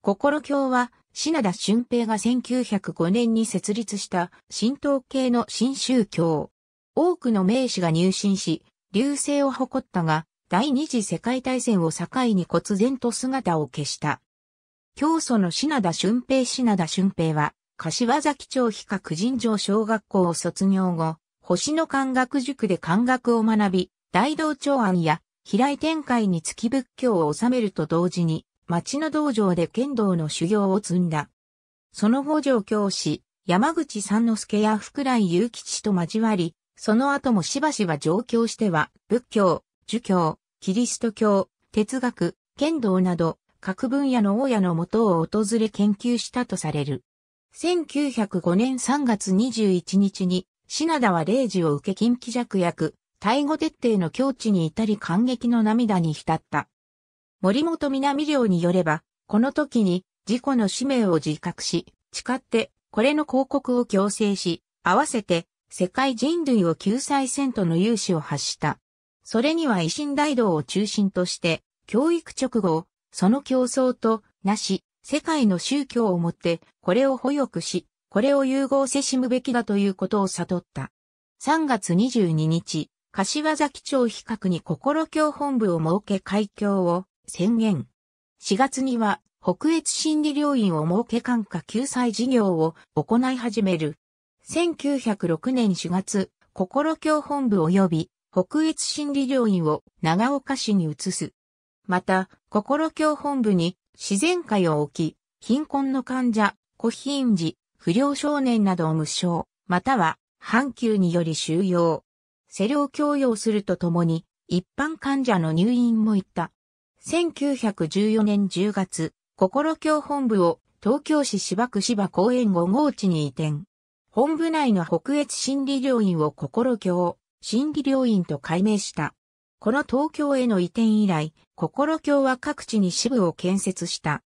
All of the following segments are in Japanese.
心教は、品田俊平が1905年に設立した神道系の新宗教。多くの名士が入信し、流星を誇ったが、第二次世界大戦を境に忽然と姿を消した。教祖の品田俊平品田俊平は、柏崎町比較尋常小学校を卒業後、星野漢学塾で漢学を学び、大道長安や平井天海に月仏教を収めると同時に、町の道場で剣道の修行を積んだ。その後上教師、山口三之助や福来祐吉と交わり、その後もしばしば上京しては、仏教、儒教、キリスト教、哲学、剣道など、各分野の大家のもとを訪れ研究したとされる。1905年3月21日に、品田は霊事を受け近畿弱薬、大語徹底の境地に至り感激の涙に浸った。森本南寮によれば、この時に自己の使命を自覚し、誓ってこれの広告を強制し、合わせて世界人類を救済せんとの融資を発した。それには維新大道を中心として、教育直後、その競争と、なし、世界の宗教をもって、これを保育し、これを融合せしむべきだということを悟った。3月22日、柏崎町比較に心教本部を設け開教を、宣言。4月には北越心理療院を設け感化救済事業を行い始める。1906年4月、心教本部及び北越心理療院を長岡市に移す。また、心教本部に自然界を置き、貧困の患者、古品児、不良少年などを無償、または阪急により収容、施を供養するとともに、一般患者の入院もいった。1914年10月、心教本部を東京市芝区芝公園5号地に移転。本部内の北越心理病院を心教、心理病院と改名した。この東京への移転以来、心教は各地に支部を建設した。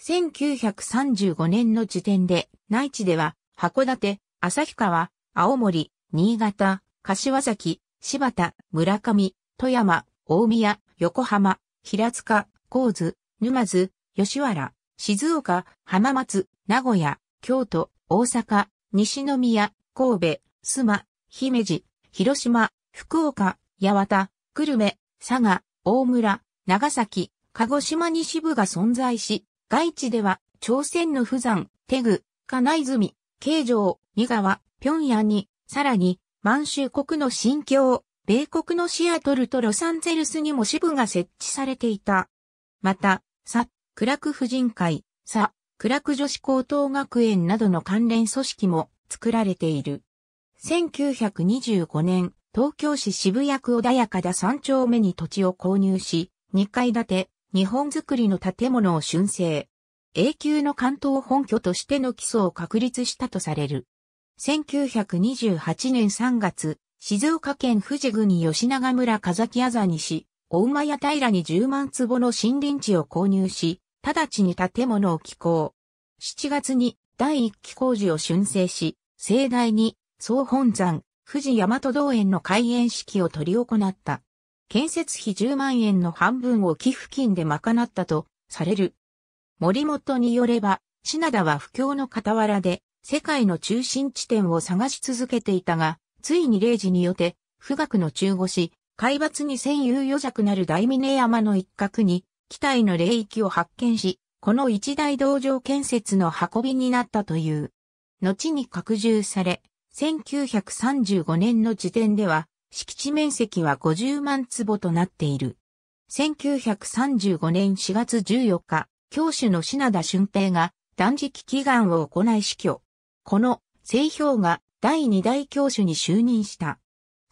1935年の時点で、内地では、函館、旭川、青森、新潟、柏崎、柴田、村上、富山、大宮、横浜、平塚、神津、沼津、吉原、静岡、浜松、名古屋、京都、大阪、西宮、神戸、須磨、姫路、広島、福岡、八幡、久留米、佐賀、大村、長崎、鹿児島に支部が存在し、外地では、朝鮮の富山、手具、金泉、京城、三河、平壌に、さらに、満州国の新疆、米国のシアトルとロサンゼルスにも支部が設置されていた。また、サ・クラク婦人会、サ・クラク女子高等学園などの関連組織も作られている。1925年、東京市渋谷区穏やかだ3丁目に土地を購入し、2階建て、日本作りの建物を春生。永久の関東本拠としての基礎を確立したとされる。1928年3月、静岡県富士郡吉永村風木あざにし、大馬屋平に10万坪の森林地を購入し、直ちに建物を寄港。7月に第1期工事を申請し、盛大に総本山、富士大和道園の開園式を執り行った。建設費10万円の半分を寄付金で賄ったとされる。森本によれば、品田は不況の傍らで世界の中心地点を探し続けていたが、ついに例時によって、富岳の中腰、海抜に千有余弱なる大峰山の一角に、機体の霊域を発見し、この一大道場建設の運びになったという。後に拡充され、1935年の時点では、敷地面積は50万坪となっている。1935年4月14日、教主の品田俊平が断食祈願を行い死去。この製氷が第2代教主に就任した。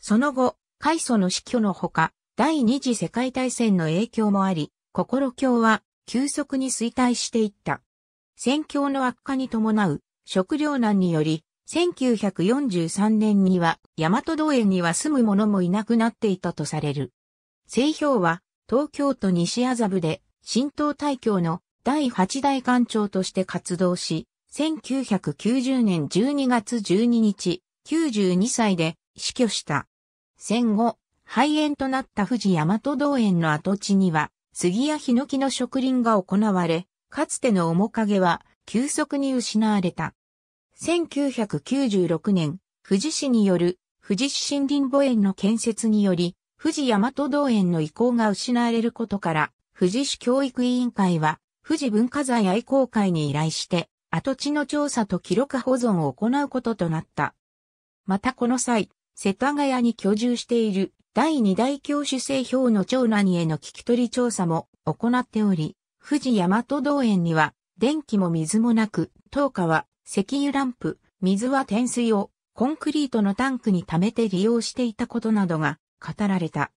その後、開祖の死去のほか、第二次世界大戦の影響もあり、心教は急速に衰退していった。戦況の悪化に伴う食糧難により、1943年には大和道園には住む者もいなくなっていたとされる。製氷は東京都西麻布で新東大教の第8代館長として活動し、1990年12月12日、92歳で死去した。戦後、廃園となった富士大和道園の跡地には、杉やヒノキの植林が行われ、かつての面影は急速に失われた。1996年、富士市による富士市森林墓園の建設により、富士大和道園の遺構が失われることから、富士市教育委員会は、富士文化財愛好会に依頼して、跡地の調査と記録保存を行うこととなった。またこの際、世田谷に居住している第二代教主制表の長男への聞き取り調査も行っており、富士大和道園には電気も水もなく、当火は石油ランプ、水は天水をコンクリートのタンクに溜めて利用していたことなどが語られた。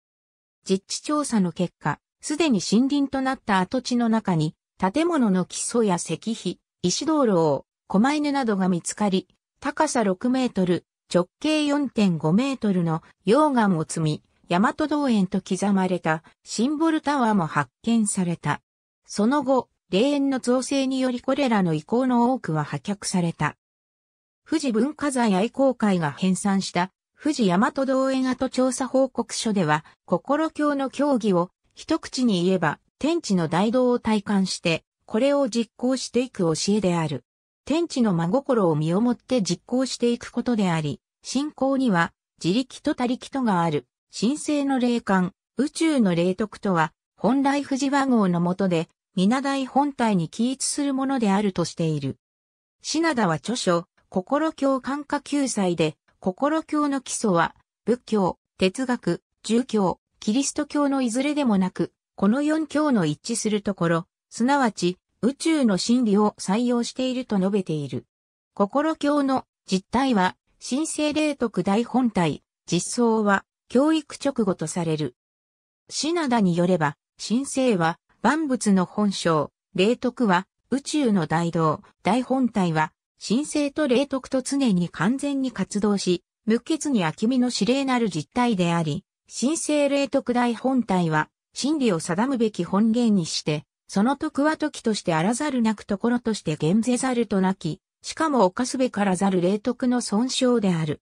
実地調査の結果、すでに森林となった跡地の中に建物の基礎や石碑、石道路を、狛犬などが見つかり、高さ6メートル、直径4.5メートルの溶岩を積み、大和道園と刻まれたシンボルタワーも発見された。その後、霊園の造成によりこれらの遺構の多くは破却された。富士文化財愛好会が編纂した富士大和道園跡調査報告書では、心境の競技を一口に言えば天地の大道を体感してこれを実行していく教えである。天地の真心を身をもって実行していくことであり、信仰には自力と他力とがある、神聖の霊感、宇宙の霊徳とは、本来富士和合のもとで、皆大本体に起立するものであるとしている。品田は著書、心教感化救済で、心教の基礎は、仏教、哲学、儒教、キリスト教のいずれでもなく、この四教の一致するところ、すなわち宇宙の真理を採用していると述べている。心教の実態は、神聖霊徳大本体、実相は、教育直後とされる。シナダによれば、神聖は、万物の本性、霊徳は、宇宙の大道、大本体は、神聖と霊徳と常に完全に活動し、無欠に秋見の指令なる実態であり、神聖霊徳大本体は、真理を定むべき本源にして、その徳は時としてあらざるなくところとして厳ぜざるとなき、しかも犯すべからざる霊徳の損傷である。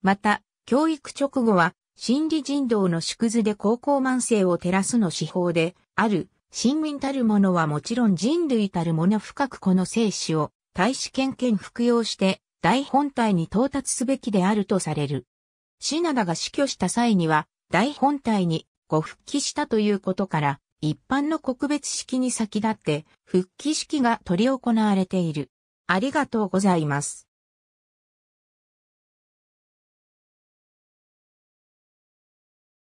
また、教育直後は、心理人道の縮図で高校慢性を照らすの手法で、ある、親民たる者はもちろん人類たる者深くこの生死を、大使権権服用して、大本体に到達すべきであるとされる。シナダが死去した際には、大本体に、ご復帰したということから、一般の告別式に先立って、復帰式が執り行われている。ありがとうございます。